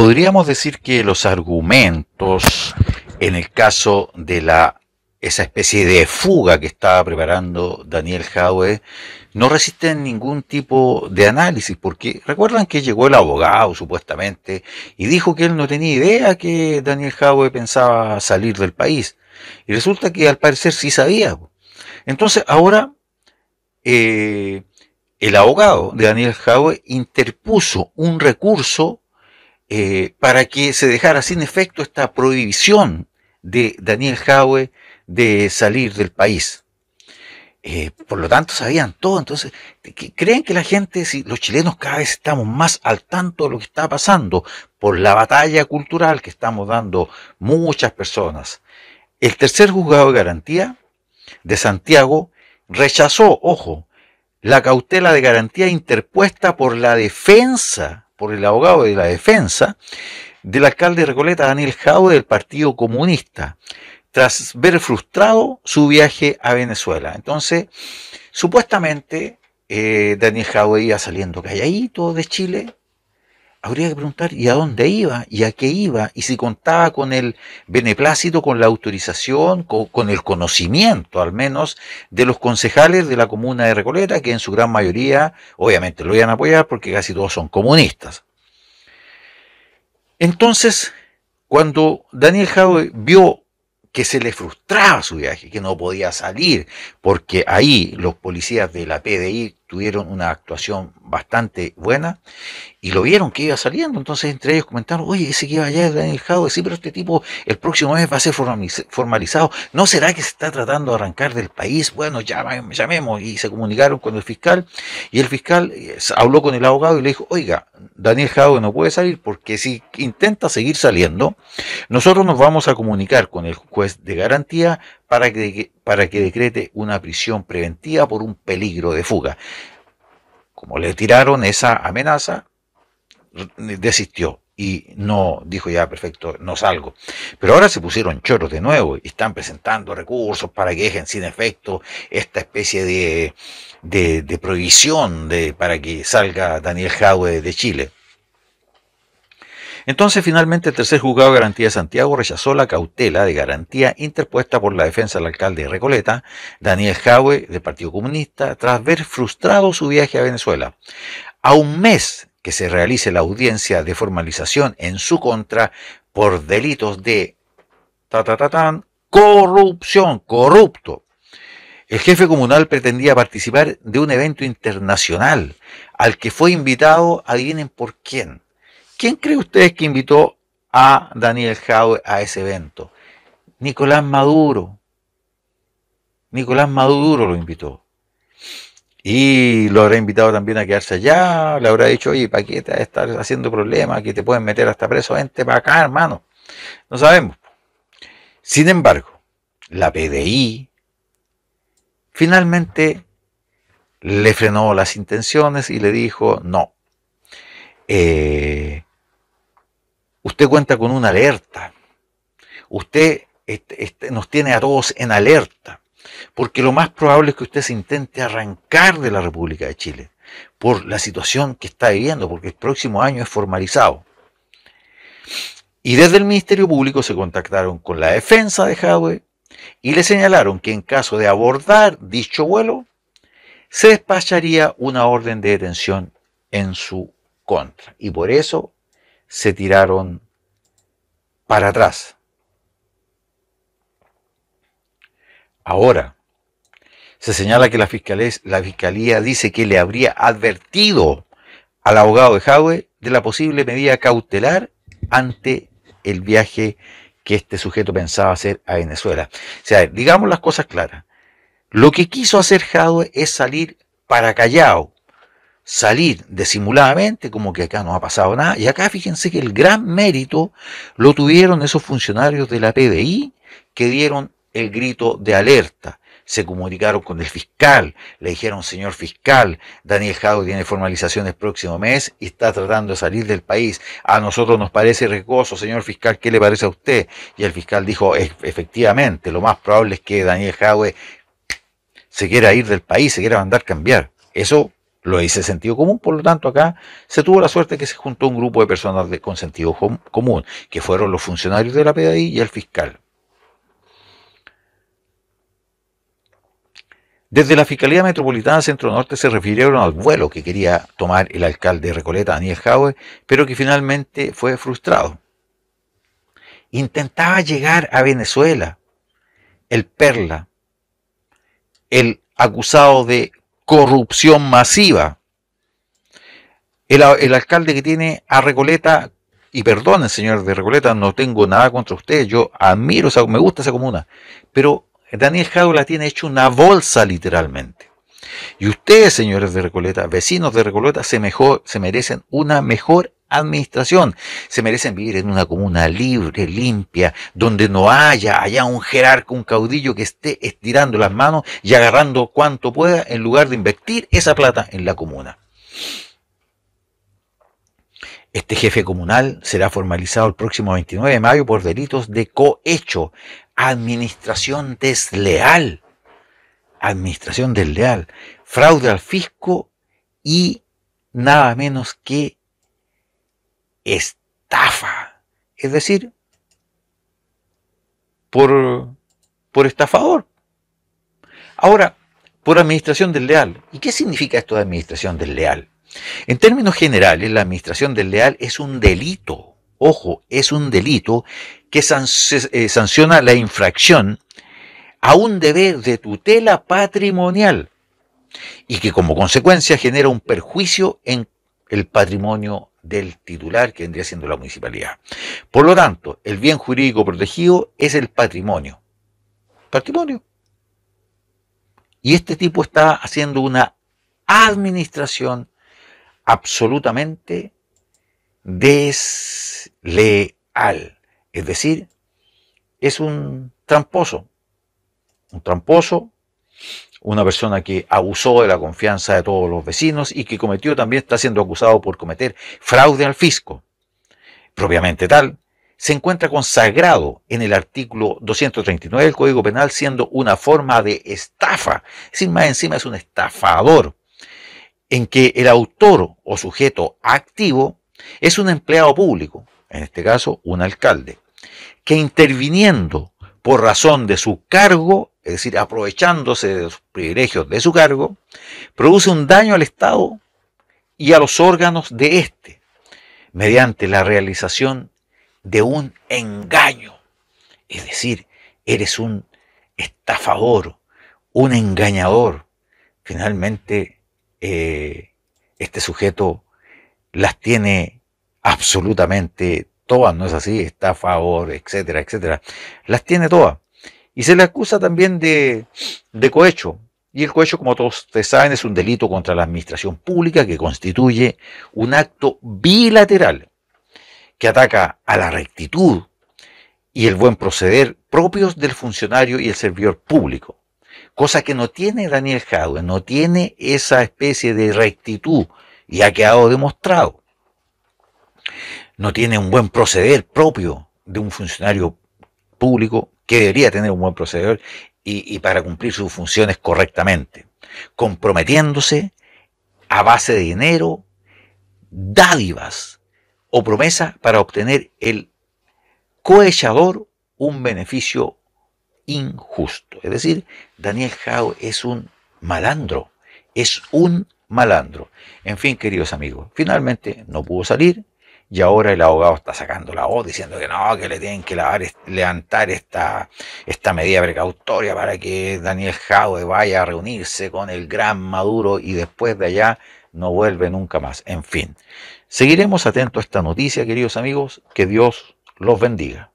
podríamos decir que los argumentos en el caso de la esa especie de fuga que estaba preparando Daniel Jaue no resisten ningún tipo de análisis, porque recuerdan que llegó el abogado supuestamente y dijo que él no tenía idea que Daniel Jaue pensaba salir del país. Y resulta que al parecer sí sabía. Entonces ahora eh, el abogado de Daniel Jaue interpuso un recurso eh, para que se dejara sin efecto esta prohibición de Daniel Jaue de salir del país. Eh, por lo tanto, sabían todo. Entonces, ¿creen que la gente, si los chilenos cada vez estamos más al tanto de lo que está pasando por la batalla cultural que estamos dando muchas personas? El tercer juzgado de garantía de Santiago rechazó, ojo, la cautela de garantía interpuesta por la defensa por el abogado de la defensa del alcalde Recoleta, Daniel Jau, del Partido Comunista, tras ver frustrado su viaje a Venezuela. Entonces, supuestamente, eh, Daniel Jau iba saliendo calladito de Chile, habría que preguntar y a dónde iba y a qué iba y si contaba con el beneplácito, con la autorización, con, el conocimiento al menos de los concejales de la comuna de Recoleta, que en su gran mayoría obviamente lo iban a apoyar porque casi todos son comunistas. Entonces, cuando Daniel Jaue vio que se le frustraba su viaje, que no podía salir, porque ahí los policías de la PDI tuvieron una actuación bastante buena y lo vieron que iba saliendo. Entonces, entre ellos comentaron: Oye, ese que iba allá es Daniel Jadwe, sí, pero este tipo el próximo mes va a ser formalizado. ¿No será que se está tratando de arrancar del país? Bueno, me llamemos. Y se comunicaron con el fiscal y el fiscal eh, habló con el abogado y le dijo: Oiga, Daniel Jadwe no puede salir porque si intenta seguir saliendo, nosotros nos vamos a comunicar con el juez de garantía para que, para que decrete una prisión preventiva por un peligro de fuga. Como le tiraron esa amenaza, desistió y no dijo ya perfecto, no salgo. Pero ahora se pusieron choros de nuevo y están presentando recursos para que dejen sin efecto esta especie de, prohibición de, para que salga Daniel Jaue de Chile. Entonces, finalmente, el tercer juzgado de garantía de Santiago rechazó la cautela de garantía interpuesta por la defensa del alcalde de Recoleta, Daniel Jaue, del Partido Comunista, tras ver frustrado su viaje a Venezuela. A un mes que se realice la audiencia de formalización en su contra por delitos de ta, corrupción, corrupto. El jefe comunal pretendía participar de un evento internacional al que fue invitado, adivinen por quién, ¿Quién cree usted que invitó a Daniel Jaue a ese evento? Nicolás Maduro. Nicolás Maduro lo invitó. Y lo habrá invitado también a quedarse allá, le habrá dicho, oye, ¿para qué te estar haciendo problemas? Que te pueden meter hasta preso, vente para acá, hermano. No sabemos. Sin embargo, la PDI finalmente le frenó las intenciones y le dijo, no, eh, Usted cuenta con una alerta. Usted nos tiene a todos en alerta. Porque lo más probable es que usted se intente arrancar de la República de Chile por la situación que está viviendo, porque el próximo año es formalizado. Y desde el Ministerio Público se contactaron con la defensa de Jadwe y le señalaron que en caso de abordar dicho vuelo, se despacharía una orden de detención en su contra. Y por eso se tiraron para atrás. Ahora, se señala que la fiscalía, dice que le habría advertido al abogado de Jadwe de la posible medida cautelar ante el viaje que este sujeto pensaba hacer a Venezuela. O sea, digamos las cosas claras. Lo que quiso hacer Jadwe es salir para Callao, salir disimuladamente, como que acá no ha pasado nada. Y acá fíjense que el gran mérito lo tuvieron esos funcionarios de la PDI que dieron el grito de alerta. Se comunicaron con el fiscal, le dijeron, señor fiscal, Daniel Jado tiene formalizaciones próximo mes y está tratando de salir del país. A nosotros nos parece riesgoso, señor fiscal, ¿qué le parece a usted? Y el fiscal dijo, efectivamente, lo más probable es que Daniel Jadwe se quiera ir del país, se quiera mandar cambiar. Eso lo hice sentido común, por lo tanto acá se tuvo la suerte que se juntó un grupo de personas de, con sentido común, que fueron los funcionarios de la PDI y el fiscal. Desde la Fiscalía Metropolitana Centro Norte se refirieron al vuelo que quería tomar el alcalde de Recoleta, Daniel Jaue, pero que finalmente fue frustrado. Intentaba llegar a Venezuela, el Perla, el acusado de corrupción masiva. El, alcalde que tiene a Recoleta, y perdonen señores de Recoleta, no tengo nada contra ustedes, yo admiro, me gusta esa comuna, pero Daniel Jaula tiene hecho una bolsa literalmente. Y ustedes, señores de Recoleta, vecinos de Recoleta, se, mejor, se merecen una mejor administración. Se merecen vivir en una comuna libre, limpia, donde no haya haya un jerarca, un caudillo que esté estirando las manos y agarrando cuanto pueda en lugar de invertir esa plata en la comuna. Este jefe comunal será formalizado el próximo 29 de mayo por delitos de cohecho, administración desleal, administración desleal, fraude al fisco y nada menos que estafa. Es decir, por, por estafador. Ahora, por administración desleal. ¿Y qué significa esto de administración desleal? En términos generales, la administración desleal es un delito. Ojo, es un delito que eh, sanciona la infracción a un deber de tutela patrimonial y que como consecuencia genera un perjuicio en el patrimonio del titular que vendría siendo la municipalidad. Por lo tanto, el bien jurídico protegido es el patrimonio. Patrimonio. Y este tipo está haciendo una administración absolutamente desleal. Es decir, es un tramposo. Un tramposo una persona que abusó de la confianza de todos los vecinos y que cometió también está siendo acusado por cometer fraude al fisco. Propiamente tal, se encuentra consagrado en el artículo 239 del Código Penal siendo una forma de estafa. Sin más encima es un estafador, en que el autor o sujeto activo es un empleado público, en este caso un alcalde, que interviniendo por razón de su cargo, es decir, aprovechándose de los privilegios de su cargo, produce un daño al Estado y a los órganos de éste, mediante la realización de un engaño. Es decir, eres un estafador, un engañador. Finalmente, eh, este sujeto las tiene absolutamente todas, no es así, está a favor, etcétera, etcétera. Las tiene todas. Y se le acusa también de, cohecho. Y el cohecho, como todos ustedes saben, es un delito contra la administración pública que constituye un acto bilateral que ataca a la rectitud y el buen proceder propios del funcionario y el servidor público. Cosa que no tiene Daniel Jadwe, no tiene esa especie de rectitud y ha quedado demostrado no tiene un buen proceder propio de un funcionario público que debería tener un buen proceder y, para cumplir sus funciones correctamente, comprometiéndose a base de dinero, dádivas o promesas para obtener el cohechador un beneficio injusto. Es decir, Daniel Jao es un malandro, es un malandro. En fin, queridos amigos, finalmente no pudo salir, y ahora el abogado está sacando la voz diciendo que no, que le tienen que levantar esta, esta medida precautoria para que Daniel Jaue vaya a reunirse con el gran Maduro y después de allá no vuelve nunca más. En fin, seguiremos atentos a esta noticia, queridos amigos, que Dios los bendiga.